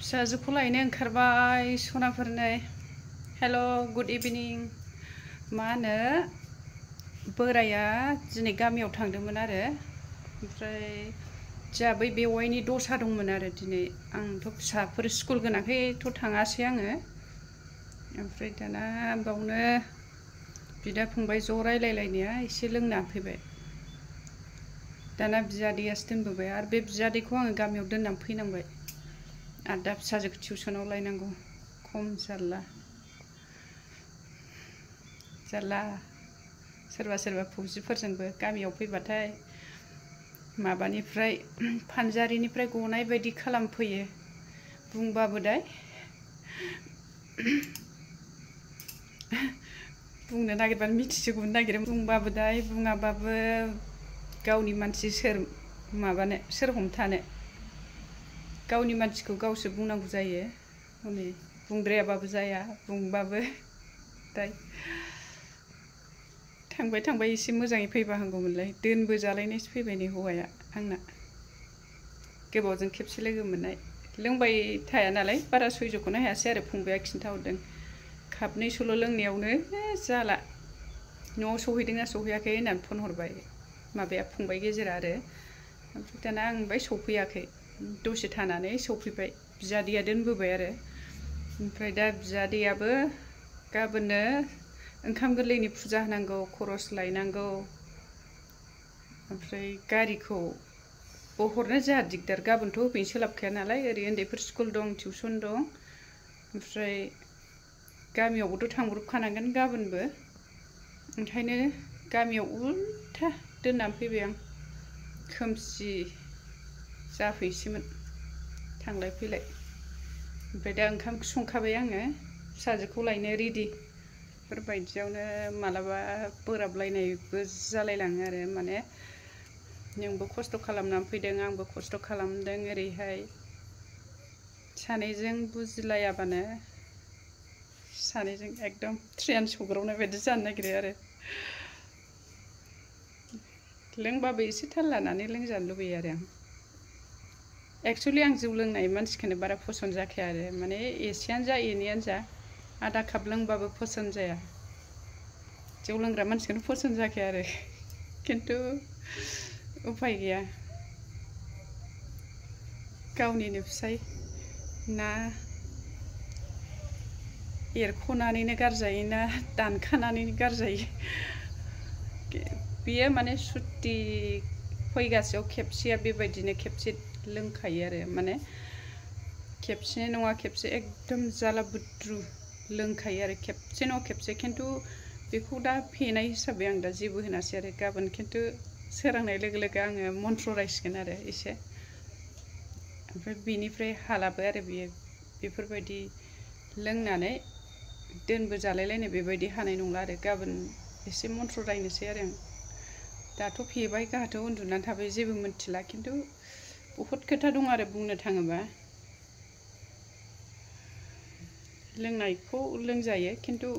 फिसाजोखौ लायनो ओंखारबाय सनाफोरनै हेल' गुड इभिनिं मा होनो बोराया दिनै गामियाव थांदोंमोन आरो ओमफ्राय जोंहा बै बेवाइनि दस्रा दंमोन आरो दिनै आंथ' फिसाफोर स्कुल गोनांखैथ' थाङासै आङो ओमफ्राय दाना बावनो बिदा फंबाय ज' रायलायलायनाया एसे लोंना फैबाय दाना बियादैयासो दोनबोबाय आरो बे बियादैखौ आङो गामियाव दोननानै फैनांबाय आरो दा फिसाजोखौ टिउसनाव लायनांगौ खम जारला जारला सोरबा सोरबा फौजिफोरजोंबो गामियाव फैबाथाय माबानिफ्राय फानजारिनिफ्राय गनाय बायदि खालामफैयो बुंबाबो दाय बुंनो नागिरबानो मिथिजोबनो नागिरो बुंबाबो दाय बुङाबाबो गावनि मानसि सोर माबानो सोर हमथानो गावनि मानसिखौ गावसो बुंनांगौ जायो हनै बुंद्रायाबाबो जाया बुंबाबो दाय थांबाय थांबाय एसे मोजाङै फैबा हामगौमोनलाय दोनबो जालायनायसो फैबाय नै हौवाया आंना गोबावजों खेबसे लोगो मोननाय लोंबाय थाया नालाय बारा सैज'खौनो हायासै आरो फंबाया खिन्थाहरदों खाबनैसोल' लोंनायावनो जाला न'आव सहैदोंना ौ सहैयाखै ौ होननानै फन हरबाय माबाया फंबाय गेजेरा आरो ओमफ्राय दाना आं ओमफ्राय सौफैयाखै दसे थानानै सौफैबाय बियादैया दोनबोबाय आरो ओमफ्राय दा बियादैयाबो गाबोननो ओंखाम गोरलैनि फुजा होनांगौ खरस लायनांगौ ओमफ्राय गारिखौ हरनो जोंहा दिगदार गाबोनथ' होफैनो सोलाबखाया नालाय ओरै उन्दैफोर स्कुल दं टिउसन दं ओमफ्राय गामियावबोथ' थांब्रबखानांगोन गाबोनबो ओंखायनो गामियाव उल्था दोननानै फैबाय आं खोमसि जाफैसैमोन थांलाय फैलाय ओमफ्राय दा ओंखाम संखाबाय आङो फिसाजोखौ लायनो रेडि बेफोरबायदियावनो मालाबा बोराबलायनायबो जालायलाङो आरो माने नोंबो खस्थ' खालामनानै फैदों आंबो खस्थ' खालामदों ओरैहाय सानैजों बुजिलायाबानो सानैजों एकदम ट्रेन सौग्रावनाय बायदि जानो नागिरो आरो लोंबाबो एसे थाल लानानै लोंजानो लुबैयो आरो आं एक्सुवेलि आं जौ लोंनाय मानसिखौनो बारा पसन्द जाखाया आरो माने एसेयानो जा एनैयानो जा आधा काप लोंबाबो पसन्द जाया जौ लोंग्रा मानसिखौनो पसन्द जाखाया आरो खिन्थु उफाय गैया गावनिनो फिसाय ना एरख'नानैनो गारजायो ना दानखानानैनो गारजायो बियो माने सुति फैगासेयाव खेबसेया बेबायदिनो खेबसे लोंखायो आरो माने खेबसे नङा खेबसे एकदम जाला बुद्रु लोंखायो आरो खेबसे नङा खेबसे खिन्थु बेखौ दा फेनाय हिसाबै आं दा जेबो होनासै आरो गाबोन खिन्थु सोरांनाय लोगो लोगो आङो मन्त्र रायसिगोन आरो एसे ओमफ्राय बेनिफ्राय हालाबो आरो बियो बेफोरबायदि लोंनानै दोनबो जालायलायनाय बेबायदि हानाय नंला आरो गाबोन एसे मन्थ्र रायनोसै आरो आं दाथ' फेबाय गाहाथ' उन्दुनानै थाबाय जेबो मिन्थिला खिन्थु बहुत खोथा दं आरो बुंनो थाङोबा लोंनायखौ लोंजायो खिन्थु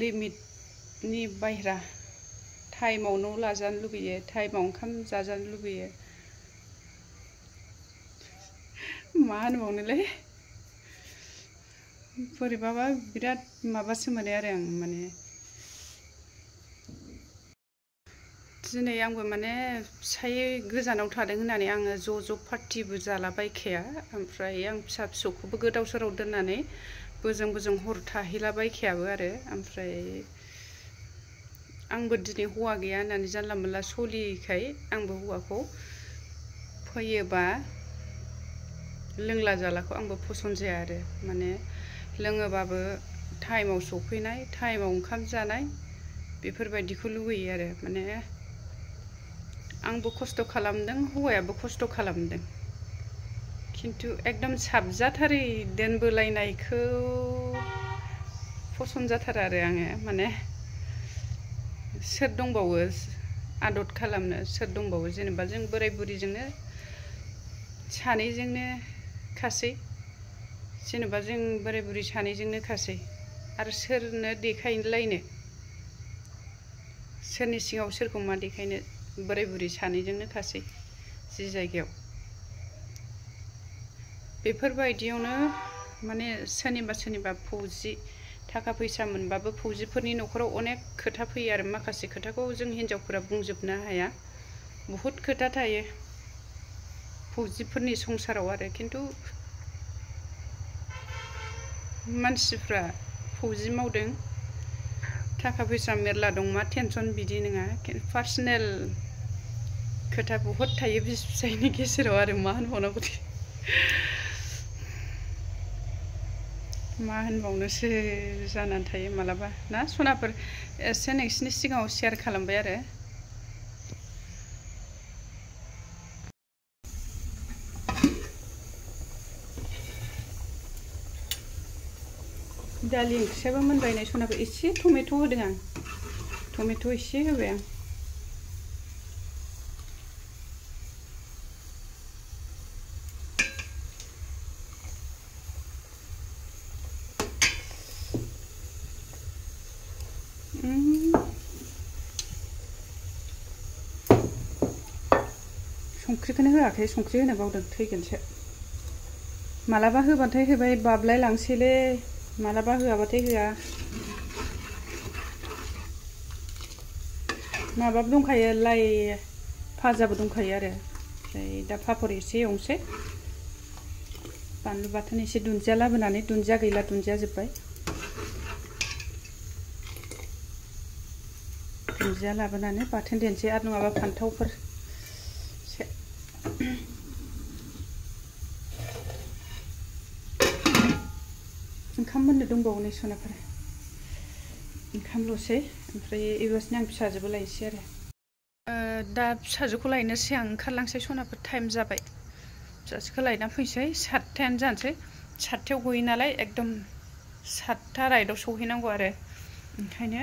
लिमिटनि बाहेरा टाइमाव न' लाजानो लुबैयो टाइमाव ओंखाम जाजानो लुबैयो मा होनबावनोलै बोरैबाबा बिराद माबासो मोनो आरो आं माने दिनै आंबो माने फिसायै गोजानाव थादों होननानै आङो ज' ज' पार्टिबो जाला बायखाया ओमफ्राय आं फिसा फिसौखौबो गोदाव सोराव दोननानै बोजों बोजों हर थाहैला आरो ओमफ्राय आंबो दिनै हौवा गैया होननानै जानला मोनला सलियैखाय आंबो हौवाखौ फैयोबा लोंला जालाखौ आंबो फसन जाया आरो माने लोङोबाबो टाइमाव सफैनाय टाइमाव ओंखाम जानाय बेफोरबायदिखौ लुगैयो आरो माने आंबो खस्थ' खालामदों हौवायाबो खस्थ' खालामदों खिन्थु एकदम साबजाथारै दोनबोलायनायखौ फसन जाथारो आरो आङो माने सोर दंबावो आदद खालामनो सोर दंबावो जेनेबा जों बोराय बुरैजोंनो सानैजोंनो खासै जेनेबा जों बोराय बुरै सानैजोंनो खासै आरो सोरनो देखायलायनो सोरनि सिगाङाव सोरखौ मा देखायनो बोराय बुरि सानैजोंनो खासै जि जायगायाव बेफोरबायदियावनो माने सोरनिबा सोरनिबा फौजि थाखा फैसा मोनबाबो फौजिफोरनि न'खराव अनेक खोथा फैयो आरो माखासे खोथाखौ जों हिन्जावफोरा बुंजोबनो हाया बहुद खोथा थायो फौजिफोरनि संसाराव आरो खिन्थु मानसिफ्रा फौजि मावदों थाखा फैसा मेरला दं मा टेनसन बिदि नङा पार्सनेल खोथा बहुत थे बीस फिसायनि गेजेराव और मा होनबावनांगौ मा होनबावनोसो जानानै थायो मालाबा ना सनाफोर एसे नोंसिनि सिगाङाव शेयार खालामबाय आरो दालि ओंख्रियाबो मोनबाय नै सनाखौ एसे टमेट' होदों आं टमेट' एसे होबाय आं संख्रिखौनो होआखै संख्रि होनो बावदों थैगोनसो मालाबा होबाथाय होबाय बाबलायलांसैलै लांसैलै मालाबा होआबाथाय होआ माबाबो दंखायो लाइ फाजाबो दंखायो आरो ओमफ्राय दा पापर एसे एवनोसै बानलु बाथोन एसे दुन्दिया लाबोनानै दुन्दिया गैला दुन्दिया जोब्बाय दुन्दिया लाबोनानै बाथोन देनोसै आरो नङाबा फान्थावफोर ओंखाम मोननो दंबावो नै सनाफोर ओंखामल'सै ओमफ्राय एबारसिनो आं फिसाजोबो लायनोसै आरो दा फिसाजोखौ लायनोसै आं ओंखारलांसै सनाफोर टाइम जाबाय फिसाजोखौ लायना फैनोसै सातथायानो जानोसै सातथायाव गयो नालाय एकदम सातथा राइडआव सौहैनांगौ आरो ओंखायनो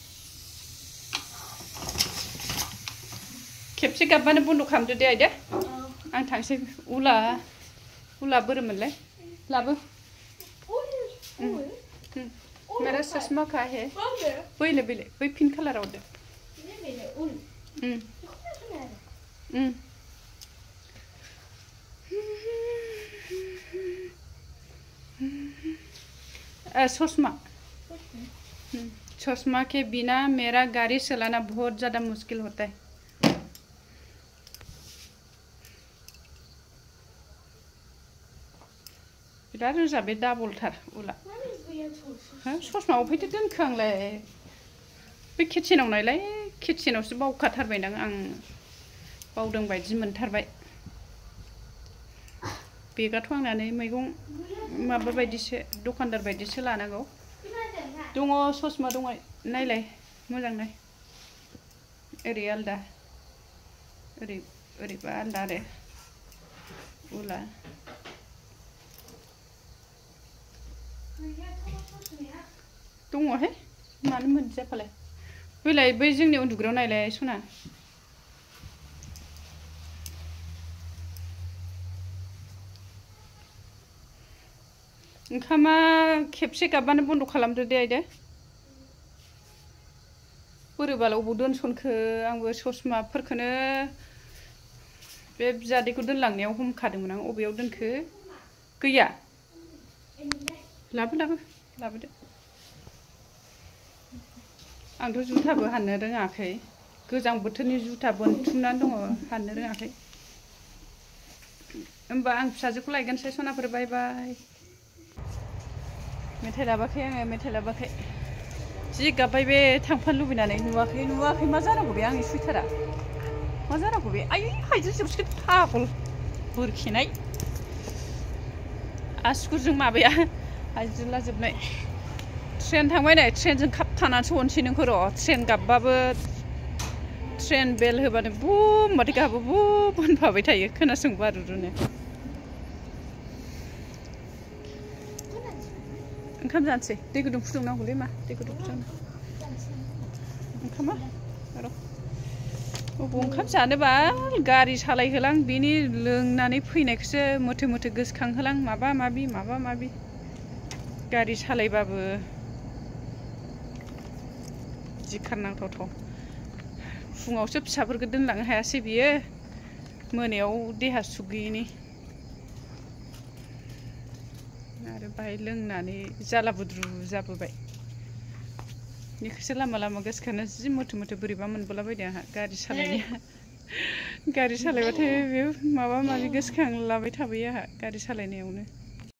खेबसे गाबानो बन्द' खालामदो दे आयदा आं थांसै उला उला बोरोमोनलाय लाबो मेरा चश्मा का है बैले बैले बै पिंक कालाराव दे चश्मा चश्मा के बिना मेरा गाड़ी चलाना बहुत ज़्यादा मुश्किल होता है दा रोजा बे डाबलथार उला हो ससमा अफायथो दोनखो आंलाय बे किटचेनाव नायलाय किटचेनावसो बावखाथारबायदां आं बावदों बायदि मोनथारबाय बेगाथ' आंनानै मैगं माबा बायदिसो दखानदार बायदिसो लानांगौ दङ ससमा दङ नायलाय मोजां नाय ओरै आलदा ओरै ओरैबा आलदा आरो उला दङहाय मानो मोनजाफालाय बैलाय बै जोंनि उन्दुग्रायाव नायलाय सना ओंखामा खेबसे गाबबानो बन्द' खालामदो दे आयदे बोरैबालाय अबाव दोनसनखो आंबो ससमाफोरखौनो बे बियादैखौ दोनलांनायाव हमखादोंमोन आं अबेयाव दोनखो गैया लाबो लाबो लाबोदो आंथ' जुथाबो हाननो रोङाखै गोजां बोथोरनि जुथा बोनथुमनानै दङ हाननो रोङाखै होमबा आं फिसाजोखौ लायगोनसै सनाफोर बाय बाय मेथाइ लाबोआखै आङो मेथाइ लाबोआखै जि गाब्बाय बे थांफानो लुबैनानै नुवाखै नुवाखै मा जानांगौ बे आंनि सुइटारा मा जानांगौ बे आयै हायजोबसिगोन पागल बोरखेनाय आसुगुरजों माबाया ไอาจุะลาจบเนี่ยเทรนทางไว้ไหนเทรนจึงขับทานาชวนชินึงคือรอเทรนกับบาบเทรนเบลเฮบันบูมมาดิกับบูมบนพาไปถ่ายขึ้นนะสงบาร์ดูดูเนี่ยข้ามจานสิตีกุดุกุดุงน้องกุลีมาตีกุดุกุดุงข้ามมาไรโอ้บุ้งข้ามจานเนี่ยบ้ากาดิชาัลเฮลังบีนี่เรื่องนานิพี่เน็กซ์มุทิมุทิกุสขังเฮลังมาบ้ามาบีมาบ้ามาบี गारि सालायबाबो जि खारनांथावथाव फुङावसो फिसाफोरखौ दोनलांनो हायासै बियो मोनायाव देहा सुगैयिनि आरो बाहाय लोंनानै जाला बुद्रु जाबोबाय बेखौसो लामा लामा गोसोखानो जि मोथो मोथो बोरैबा मोनबोलाबायदों आंहा गारि सालायनाया गारि सालायबाथाय बे माबा माबि गोसोखांलाबाय थाबोयो आंहा गारि सालायनायावनो